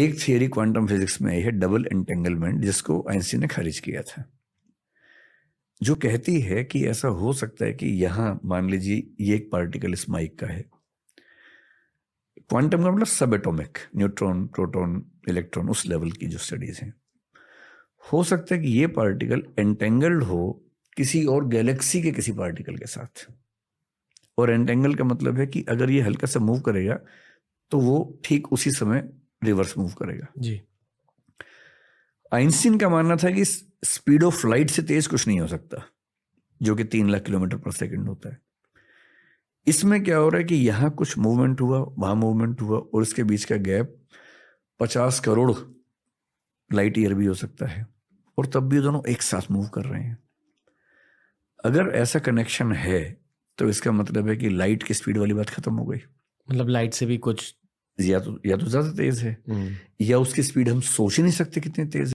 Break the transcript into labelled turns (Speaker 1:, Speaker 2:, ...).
Speaker 1: एक theory quantum physics में आई है डबल एंटेंगलमेंट जिसको आइंस्टीन ने खारिज किया था जो कहती है कि ऐसा हो सकता है कि यहां मान लीजिए ये एक पार्टिकल इस माइक का है क्वांटम का मतलब सब एटोमिक न्यूट्रॉन प्रोटॉन इलेक्ट्रॉन उस लेवल की जो स्टडीज हैं हो सकता है कि ये पार्टिकल एंटेंगल्ड हो किसी और गैलेक्सी के किसी पार्टिकल के साथ और एंटेंगल का मतलब है कि अगर ये हल्का सा मूव करेगा तो वो ठीक उसी समय रिवर्स मूव करेगा जी आइंस्टीन का मानना था कि स्पीड ऑफ लाइट से तेज कुछ नहीं हो सकता जो कि तीन लाख किलोमीटर पर सेकंड होता है इसमें क्या हो रहा है कि यहां कुछ मूवमेंट हुआ वहां मूवमेंट हुआ और इसके बीच का गैप पचास करोड़ लाइट ईयर भी हो सकता है और तब भी दोनों एक साथ मूव कर रहे हैं अगर ऐसा कनेक्शन है तो इसका मतलब है कि लाइट की स्पीड वाली बात खत्म हो गई
Speaker 2: मतलब लाइट से भी कुछ
Speaker 1: या तो या तो ज्यादा तेज है हम्म। या उसकी स्पीड हम सोच ही नहीं सकते कितनी तेज